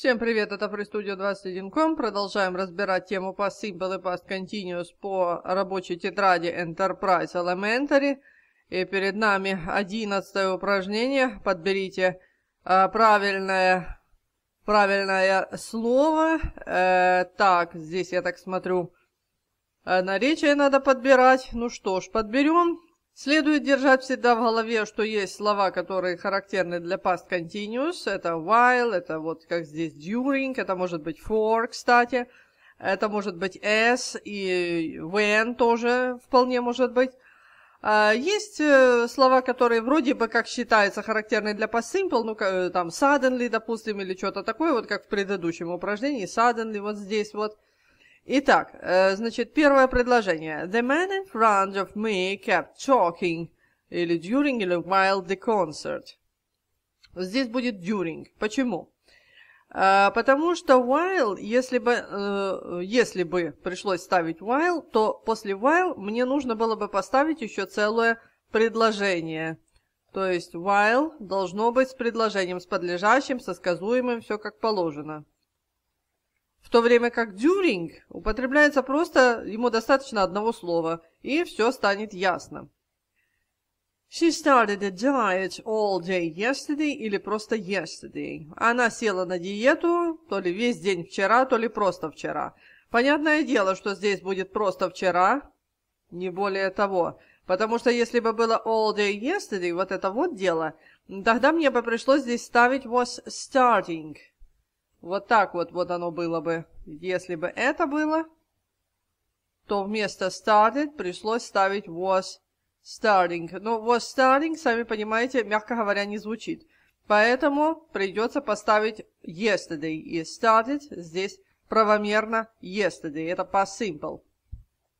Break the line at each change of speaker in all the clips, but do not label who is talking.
Всем привет, это FreeStudio 21.com. Продолжаем разбирать тему по Simple и Past Continuous по рабочей тетради Enterprise Elementary. И перед нами 11 упражнение. Подберите э, правильное, правильное слово. Э, так, здесь я так смотрю, э, наречие надо подбирать. Ну что ж, подберем. Следует держать всегда в голове, что есть слова, которые характерны для past continuous. Это while, это вот как здесь during, это может быть for, кстати. Это может быть as и when тоже вполне может быть. А, есть э, слова, которые вроде бы как считаются характерны для past simple, ну там suddenly, допустим, или что-то такое, вот как в предыдущем упражнении, suddenly вот здесь вот. Итак, э, значит, первое предложение. The man in front of me kept talking или during или while the concert. Здесь будет during. Почему? Э, потому что while, если бы, э, если бы пришлось ставить while, то после while мне нужно было бы поставить еще целое предложение. То есть while должно быть с предложением, с подлежащим, со сказуемым, все как положено. В то время как «during» употребляется просто, ему достаточно одного слова, и все станет ясно. She started a diet all day yesterday или просто yesterday. Она села на диету то ли весь день вчера, то ли просто вчера. Понятное дело, что здесь будет просто вчера, не более того. Потому что если бы было all day yesterday, вот это вот дело, тогда мне бы пришлось здесь ставить was starting – вот так вот вот оно было бы. Если бы это было, то вместо started пришлось ставить was starting. Но ну, was starting, сами понимаете, мягко говоря, не звучит. Поэтому придется поставить yesterday и started здесь правомерно yesterday. Это по simple.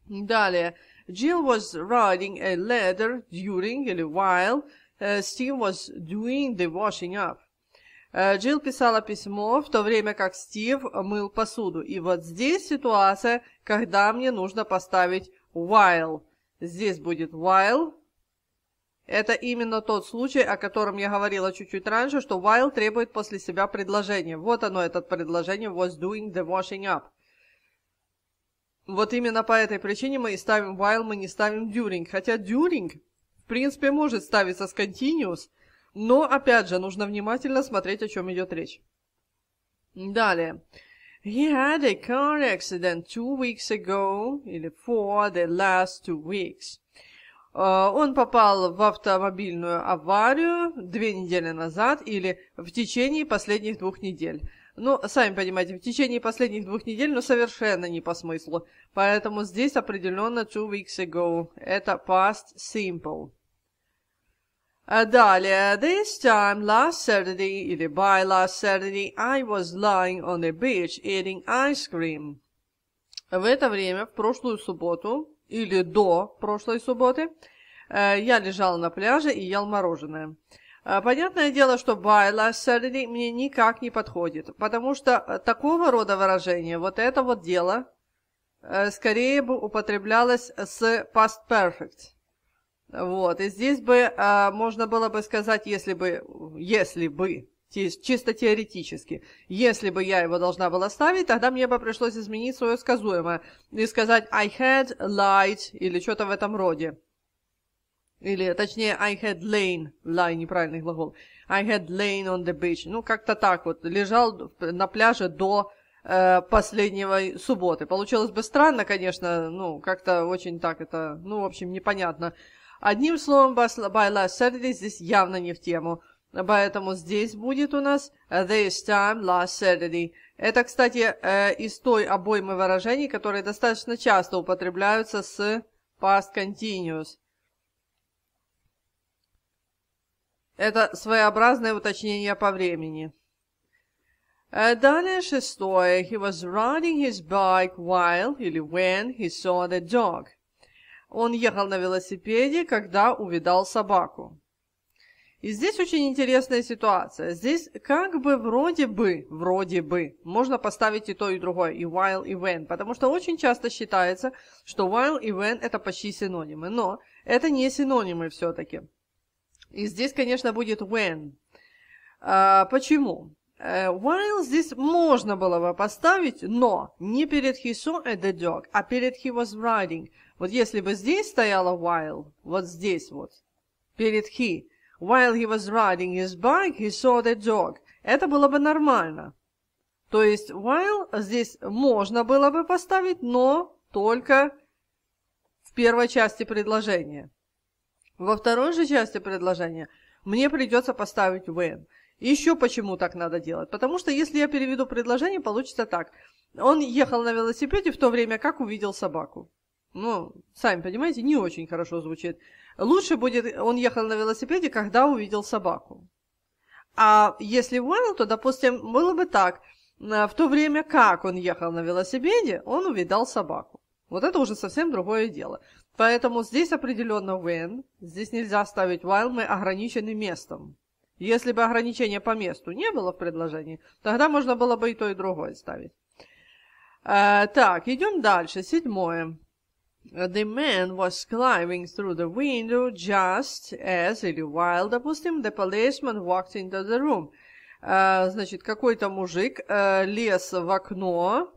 Далее. Jill was writing a letter during или while uh, Steve was doing the washing up. Э, Джилл писала письмо, в то время как Стив мыл посуду. И вот здесь ситуация, когда мне нужно поставить while. Здесь будет while. Это именно тот случай, о котором я говорила чуть-чуть раньше, что while требует после себя предложение. Вот оно, это предложение was doing the washing up. Вот именно по этой причине мы и ставим while, мы не ставим during. Хотя during, в принципе, может ставиться с continuous, но, опять же, нужно внимательно смотреть, о чем идет речь. Далее. He had a car accident two weeks ago, или for the last two weeks. А, он попал в автомобильную аварию две недели назад или в течение последних двух недель. Ну, сами понимаете, в течение последних двух недель, но совершенно не по смыслу. Поэтому здесь определенно two weeks ago. Это past simple. А далее, this time last Saturday или by last Saturday, I was lying on the beach eating ice cream. В это время, в прошлую субботу, или до прошлой субботы, э, я лежал на пляже и ел мороженое. Э, понятное дело, что by last Saturday мне никак не подходит, потому что э, такого рода выражение, вот это вот дело, скорее бы употреблялось с past perfect. Вот, и здесь бы а, можно было бы сказать, если бы, если бы, чисто теоретически, если бы я его должна была ставить, тогда мне бы пришлось изменить свое сказуемое и сказать I had light или что-то в этом роде. Или, точнее, I had lain, lie, неправильный глагол. I had lain on the beach. Ну, как-то так вот, лежал на пляже до э, последнего субботы. Получилось бы странно, конечно, ну, как-то очень так это, ну, в общем, непонятно. Одним словом, by last Saturday здесь явно не в тему. Поэтому здесь будет у нас э, this time last Saturday. Это, кстати, э, из той обоймы выражений, которые достаточно часто употребляются с past continuous. Это своеобразное уточнение по времени. Э, далее шестое. He was riding his bike while, или when, he saw the dog. Он ехал на велосипеде, когда увидал собаку. И здесь очень интересная ситуация. Здесь как бы вроде бы, вроде бы, можно поставить и то, и другое, и while, и when, потому что очень часто считается, что while и when это почти синонимы, но это не синонимы все-таки. И здесь, конечно, будет when. А, почему? Э, while здесь можно было бы поставить, но не перед he saw a the dog, а перед he was riding. Вот если бы здесь стояло while, вот здесь вот, перед he, while he was riding his bike, he saw the dog. Это было бы нормально. То есть while здесь можно было бы поставить, но только в первой части предложения. Во второй же части предложения мне придется поставить when – еще почему так надо делать? Потому что если я переведу предложение, получится так. Он ехал на велосипеде в то время, как увидел собаку. Ну, сами понимаете, не очень хорошо звучит. Лучше будет, он ехал на велосипеде, когда увидел собаку. А если Уэлл, то, допустим, было бы так. В то время, как он ехал на велосипеде, он увидал собаку. Вот это уже совсем другое дело. Поэтому здесь определенно when, здесь нельзя ставить while, мы ограничены местом. Если бы ограничения по месту не было в предложении, тогда можно было бы и то, и другое ставить. Э, так, идем дальше. Седьмое. The man was climbing through the window just as, или while, допустим, the policeman walked into the room. Э, значит, какой-то мужик э, лез в окно,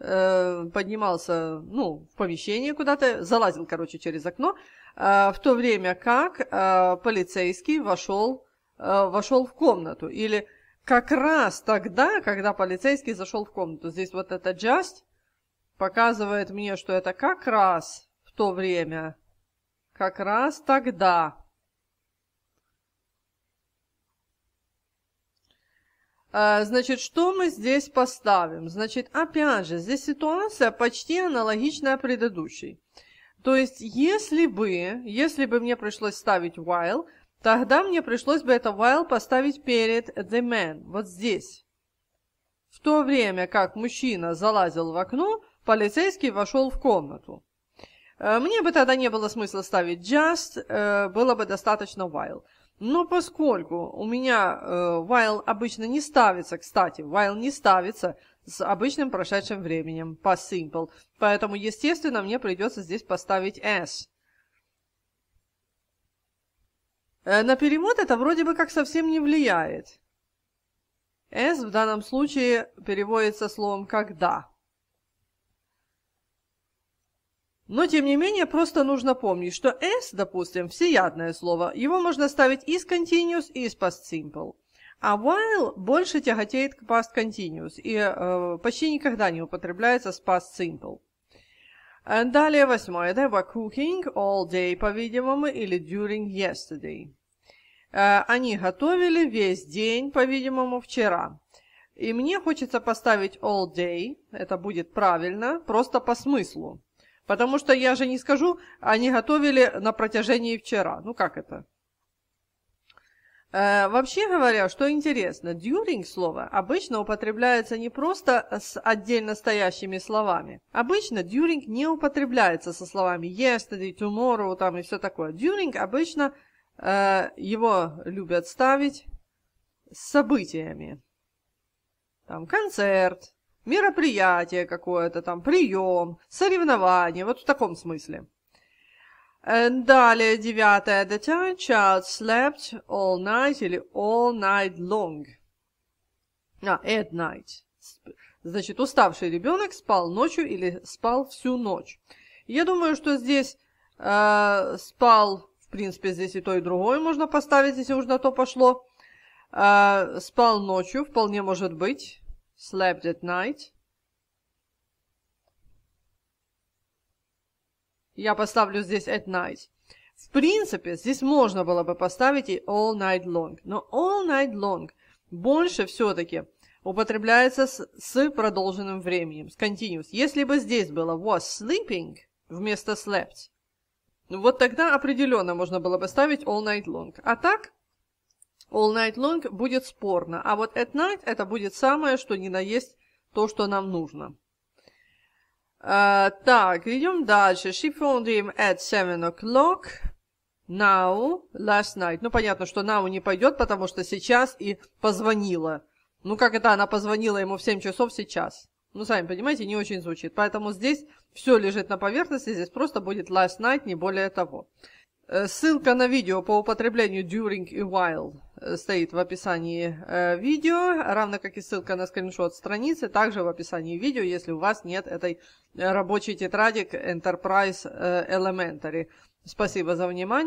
э, поднимался, ну, в помещение куда-то, залазил, короче, через окно, э, в то время как э, полицейский вошел Э, вошел в комнату. Или как раз тогда, когда полицейский зашел в комнату. Здесь вот эта just показывает мне, что это как раз в то время, как раз тогда. Э, значит, что мы здесь поставим? Значит, опять же, здесь ситуация почти аналогичная предыдущей. То есть, если бы, если бы мне пришлось ставить while, Тогда мне пришлось бы это while поставить перед the man, вот здесь. В то время как мужчина залазил в окно, полицейский вошел в комнату. Э, мне бы тогда не было смысла ставить just, э, было бы достаточно while. Но поскольку у меня while э, обычно не ставится, кстати, while не ставится с обычным прошедшим временем, по simple, поэтому, естественно, мне придется здесь поставить as. Э, на перевод это вроде бы как совсем не влияет. «As» в данном случае переводится словом «когда». Но, тем не менее, просто нужно помнить, что «s», допустим, всеядное слово, его можно ставить из continuous и из past simple. А while больше тяготеет к past continuous и э, почти никогда не употребляется с past simple. Далее восьмое. They were cooking all day, по-видимому, или during yesterday. Э, они готовили весь день, по-видимому, вчера. И мне хочется поставить all day, это будет правильно, просто по смыслу. Потому что я же не скажу, они готовили на протяжении вчера. Ну как это? Э, вообще говоря, что интересно, during слово обычно употребляется не просто с отдельно стоящими словами. Обычно during не употребляется со словами yesterday, tomorrow там и все такое. During обычно э, его любят ставить с событиями. Там концерт, мероприятие какое-то, там прием, соревнование, вот в таком смысле. Далее девятое. The time child slept all night или all night long. А, at night. Значит, уставший ребенок спал ночью или спал всю ночь. Я думаю, что здесь э, спал, в принципе, здесь и то, и другое можно поставить, если уж на то пошло. Э, спал ночью, вполне может быть. Slept at night. Я поставлю здесь at night. В принципе, здесь можно было бы поставить и all night long. Но all night long больше все-таки употребляется с, с продолженным временем, с continuous. Если бы здесь было was sleeping вместо slept, вот тогда определенно можно было бы ставить all night long. А так, all night long будет спорно. А вот at night это будет самое, что ни на есть то, что нам нужно. Э, так, идем дальше. She phoned him at seven o'clock. Now, last night. Ну, понятно, что now не пойдет, потому что сейчас и позвонила. Ну, как это она позвонила ему в 7 часов сейчас? Ну, сами понимаете, не очень звучит. Поэтому здесь все лежит на поверхности, здесь просто будет last night, не более того. Э, ссылка на видео по употреблению during и while Э, стоит в описании э, видео, равно как и ссылка на скриншот страницы, также в описании видео, если у вас нет этой э, рабочей тетради Enterprise э, Elementary. Спасибо за внимание.